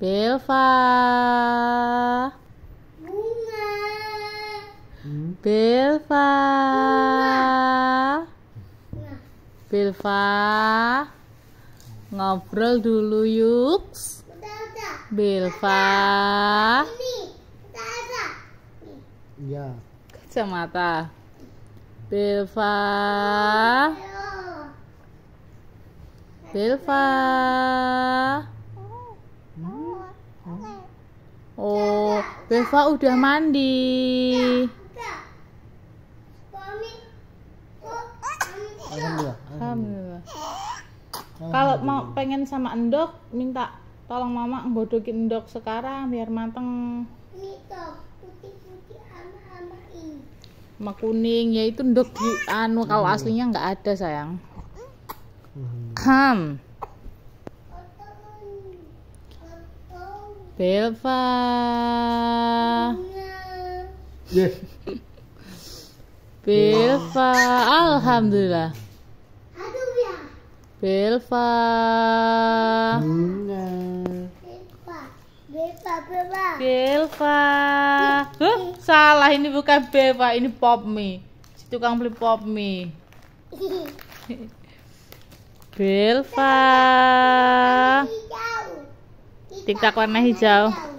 Belva. Bunga. Belva. Bunga. Belva. Ngobrol dulu yuk. Belva. Ya. Kacamata. Belva. Belva. Oh, Belva udah mandi. Kalau mau pengen sama endok, minta tolong mama bodokin endok sekarang biar mateng. Sama kuning, ya itu endok di anu kalau aslinya nggak ada sayang. Mm-hmm. Come. Belva. Yes. Belva, alhamdulillah. Belva. Belva. Belva. Belva. Huh? Salah ini bukan Belva, ini pop mie. Si tukang beli pop mie. Belva tiktok warna hijau